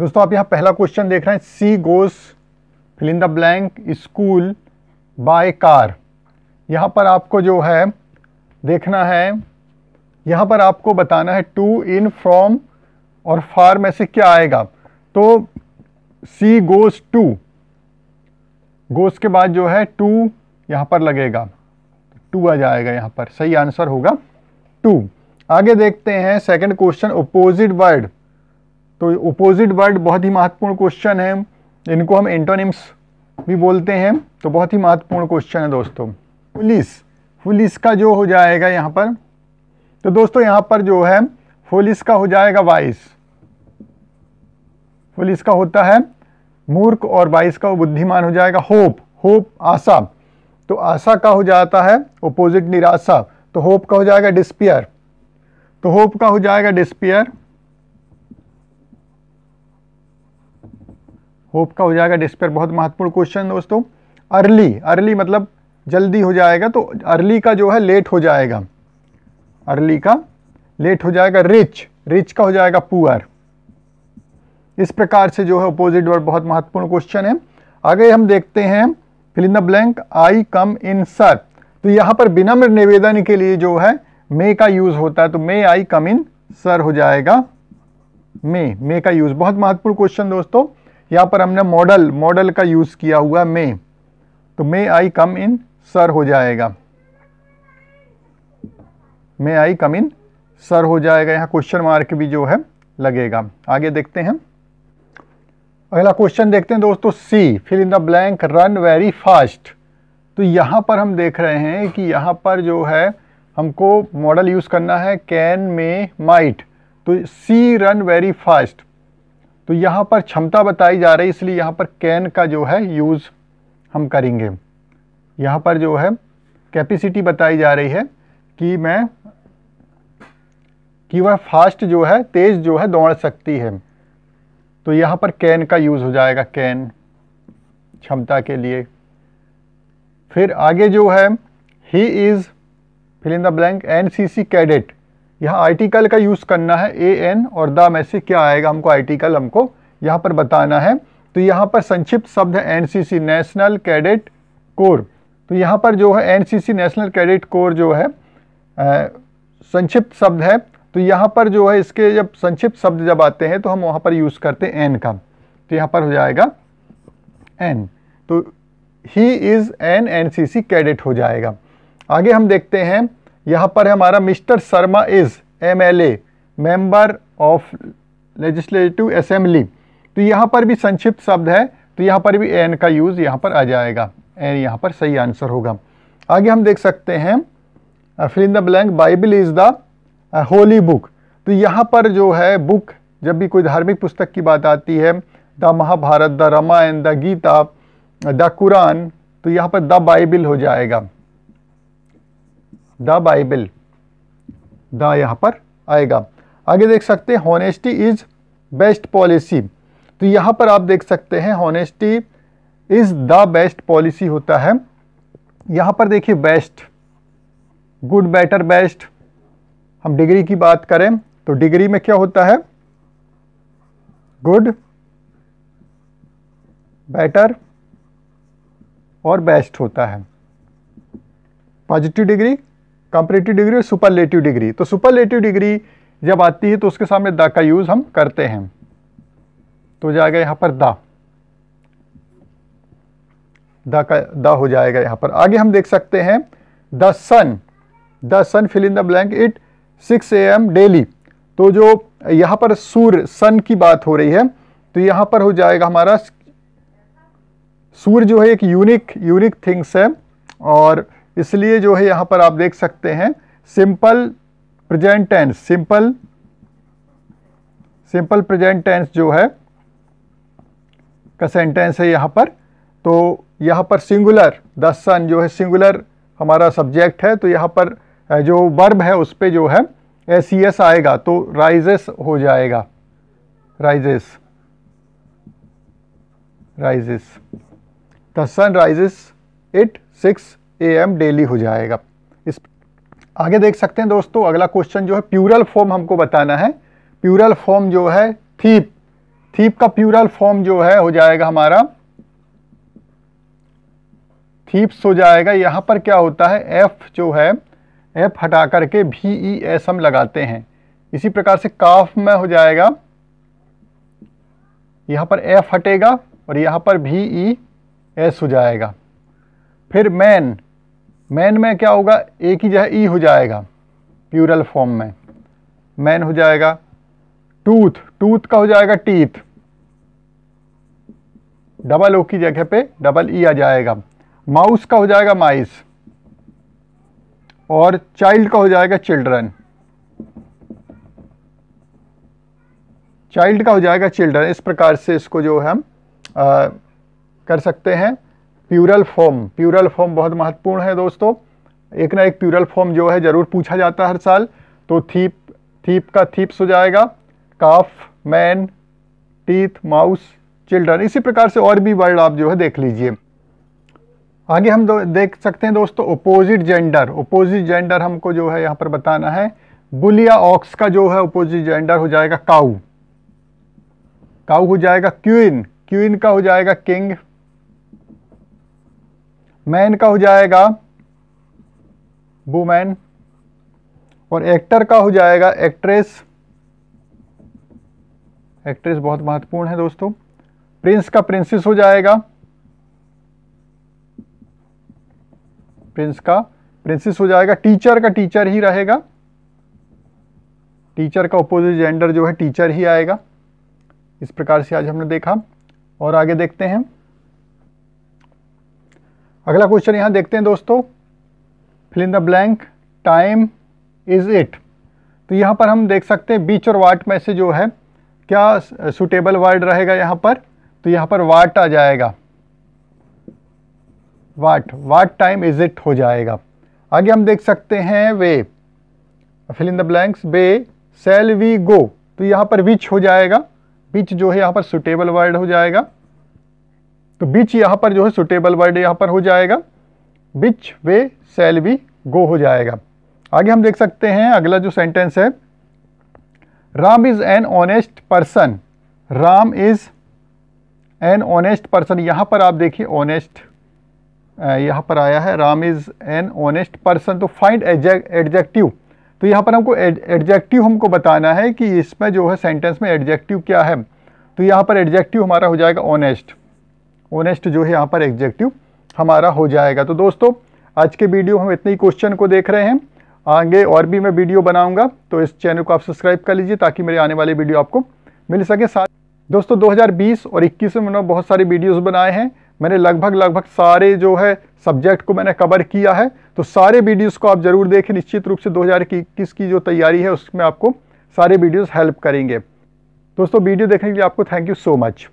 दोस्तों आप यहाँ पहला क्वेश्चन देख रहे हैं see goes fill in the blank school by car यहाँ पर आपको जो है देखना है यहाँ पर आपको बताना है टू इन फ्रॉम और फार में से क्या आएगा तो सी गोज टू गोस के बाद जो है टू यहाँ पर लगेगा टू आ जाएगा यहाँ पर सही आंसर होगा टू आगे देखते हैं सेकंड क्वेश्चन ओपोजिट वर्ड तो ओपोजिट वर्ड बहुत ही महत्वपूर्ण क्वेश्चन है इनको हम एंटोनिम्स भी बोलते हैं तो बहुत ही महत्वपूर्ण क्वेश्चन है दोस्तों पुलिस पुलिस का जो हो जाएगा यहाँ पर तो दोस्तों यहाँ पर जो है पुलिस का हो जाएगा वाइस पुलिस का होता है मूर्ख और वाइस का बुद्धिमान हो जाएगा होप होप आशा तो आशा का हो जाता है ओपोजिट निराशा तो होप का हो जाएगा डिस्पियर तो होप का हो जाएगा डिस्पियर होप का हो जाएगा डिस्पेयर बहुत महत्वपूर्ण क्वेश्चन दोस्तों अर्ली अर्ली मतलब जल्दी हो जाएगा तो अर्ली का जो है लेट हो जाएगा अर्ली का लेट हो जाएगा रिच रिच का हो जाएगा पुअर इस प्रकार से जो है अपोजिट वर्ड बहुत महत्वपूर्ण क्वेश्चन है आगे हम देखते हैं fill in the blank I come in sir तो यहाँ पर विनम्र निवेदन के लिए जो है मे का यूज होता है तो मे आई कम इन सर हो जाएगा मे मे का यूज बहुत महत्वपूर्ण क्वेश्चन दोस्तों यहाँ पर हमने मॉडल मॉडल का यूज़ किया हुआ मे तो मे आई कम इन सर हो जाएगा मे आई कम इन सर हो जाएगा यहाँ क्वेश्चन मार्क भी जो है लगेगा आगे देखते हैं अगला क्वेश्चन देखते हैं दोस्तों see fill in the blank run very fast तो यहाँ पर हम देख रहे हैं कि यहाँ पर जो है हमको मॉडल यूज़ करना है कैन मे माइट तो सी रन वेरी फास्ट तो यहाँ पर क्षमता बताई जा रही है इसलिए यहाँ पर कैन का जो है यूज़ हम करेंगे यहाँ पर जो है कैपेसिटी बताई जा रही है कि मैं कि वह फास्ट जो है तेज़ जो है दौड़ सकती है तो यहाँ पर कैन का यूज़ हो जाएगा कैन क्षमता के लिए फिर आगे जो है he is fill in the blank NCC cadet यहाँ आर्टिकल का यूज़ करना है ए एन और द में से क्या आएगा हमको आर्टिकल हमको यहाँ पर बताना है तो यहाँ पर संक्षिप्त शब्द है सी नेशनल कैडेट कोर तो यहाँ पर जो है सी नेशनल कैडेट कोर जो है संक्षिप्त शब्द है तो यहाँ पर जो है इसके जब संक्षिप्त शब्द जब आते हैं तो हम वहाँ पर यूज़ करते हैं एन का तो यहाँ पर हो जाएगा एन तो he is N C cadet हो जाएगा आगे हम देखते हैं यहाँ पर है हमारा mister Sharma is M L A member of legislative assembly तो यहाँ पर भी संक्षिप्त शब्द है तो यहाँ पर भी एन का यूज़ यहाँ पर आ जाएगा एन यहाँ पर सही आंसर होगा आगे हम देख सकते हैं fill in the blank Bible is the holy book तो यहाँ पर जो है बुक जब भी कोई धार्मिक पुस्तक की बात आती है the Mahabharata the Ramayana the Gita the Quran तो यहाँ पर द बाइबिल हो जाएगा द बाइबल द यहाँ पर आएगा आगे देख सकते हैं हॉनेस्टी इज़ बेस्ट पॉलिसी तो यहाँ पर आप देख सकते हैं honesty is the best policy होता है यहाँ पर देखिए बेस्ट गुड बेटर बेस्ट हम डिग्री की बात करें तो डिग्री में क्या होता है गुड बेटर और बेस्ट होता है पॉजिटिव डिग्री कंपरेटिव डिग्री और सुपरलेटिव डिग्री तो सुपरलेटिव डिग्री जब आती है तो उसके सामने द का यूज़ हम करते हैं तो जाएगा यहाँ पर द का द हो जाएगा यहाँ पर आगे हम देख सकते हैं the sun the sun fill in the blank it six A M daily तो जो यहाँ पर सूर्य सन की बात हो रही है तो यहां पर हो जाएगा हमारा सूर्य जो है एक यूनिक यूनिक थिंग्स है और इसलिए जो है यहां पर आप देख सकते हैं simple present tense simple simple present tense जो है का सेंटेंस है यहां पर तो यहां पर सिंगुलर द सन जो है सिंगुलर हमारा सब्जेक्ट है तो यहां पर जो वर्ब है उस पर जो है एस ई एस आएगा तो राइजेस हो जाएगा rises rises the sun rises it six M daily हो जाएगा इस आगे देख सकते हैं दोस्तों अगला क्वेश्चन जो है प्यूरल फॉर्म हमको बताना है प्यूरल फॉर्म जो है थीप थीप का प्यूरल फॉर्म जो है हो जाएगा हमारा थीप्स हो जाएगा यहाँ पर क्या होता है एफ जो है एफ हटा करके भी ई एस हम लगाते हैं इसी प्रकार से काफ में हो जाएगा यहाँ पर एफ हटेगा और यहाँ पर भी ई एस हो जाएगा फिर मैन मैन में क्या होगा एक ही जो है ई हो जाएगा प्यूरल फॉर्म में मैन हो जाएगा टूथ टूथ का हो जाएगा टीथ डबल ओ की जगह पे डबल ई आ जाएगा माउस का हो जाएगा माइस और चाइल्ड का हो जाएगा चिल्ड्रन चाइल्ड का हो जाएगा चिल्ड्रन इस प्रकार से इसको जो हम कर सकते हैं प्यूरल फॉर्म प्यूरल फॉर्म बहुत महत्वपूर्ण है दोस्तों एक ना एक प्यूरल फॉर्म जो है ज़रूर पूछा जाता है हर साल तो थीप थीप का थीप्स हो जाएगा calf man teeth mouse children इसी प्रकार से और भी वर्ड आप जो है देख लीजिए आगे हम देख सकते हैं दोस्तों ओपोजिट जेंडर ओपोजिट जेंडर हमको जो है यहाँ पर बताना है बुलिया ऑक्स का जो है ओपोजिट जेंडर हो जाएगा काऊ काऊ हो जाएगा क्यून क्यूइन का हो जाएगा किंग मैन का हो जाएगा वुमैन और एक्टर का हो जाएगा एक्ट्रेस एक्ट्रेस बहुत महत्वपूर्ण है दोस्तों प्रिंस का प्रिंसेस हो जाएगा प्रिंस का प्रिंसेस हो जाएगा टीचर का टीचर ही रहेगा टीचर का अपोजिट जेंडर जो है टीचर ही आएगा इस प्रकार से आज हमने देखा और आगे देखते हैं अगला क्वेश्चन यहाँ देखते हैं दोस्तों fill in the blank time is it तो यहाँ पर हम देख सकते हैं बीच और वाट में से जो है क्या सुटेबल वर्ड रहेगा यहाँ पर तो यहाँ पर वाट आ जाएगा what what time is it हो जाएगा आगे हम देख सकते हैं वे fill in the blanks where shall we go तो यहाँ पर विच हो जाएगा विच जो है यहाँ पर सुटेबल वर्ड हो जाएगा तो बिच यहाँ पर जो है सुटेबल वर्ड यहाँ पर हो जाएगा बिच वे सेल वी गो हो जाएगा आगे हम देख सकते हैं अगला जो सेंटेंस है Ram is an honest person Ram is an honest person यहाँ पर आप देखिए ऑनेस्ट यहाँ पर आया है Ram is an honest person तो फाइंड एडजेक्टिव तो यहाँ पर हमको एडजेक्टिव हमको बताना है कि इसमें जो है सेंटेंस में एडजेक्टिव क्या है तो यहाँ पर एडजेक्टिव हमारा हो जाएगा ऑनेस्ट ओनेस्ट जो है यहाँ पर एग्जेक्टिव हमारा हो जाएगा तो दोस्तों आज के वीडियो हम इतने ही क्वेश्चन को देख रहे हैं आगे और भी मैं वीडियो बनाऊंगा तो इस चैनल को आप सब्सक्राइब कर लीजिए ताकि मेरे आने वाले वीडियो आपको मिल सके साथ दोस्तों 2020 और 21 में मैंने बहुत सारे वीडियोस बनाए हैं मैंने लगभग लगभग सारे जो है सब्जेक्ट को मैंने कवर किया है तो सारे वीडियोस को आप ज़रूर देखें निश्चित रूप से दो की जो तैयारी है उसमें आपको सारे वीडियोज हेल्प करेंगे दोस्तों वीडियो देखने के लिए आपको थैंक यू सो मच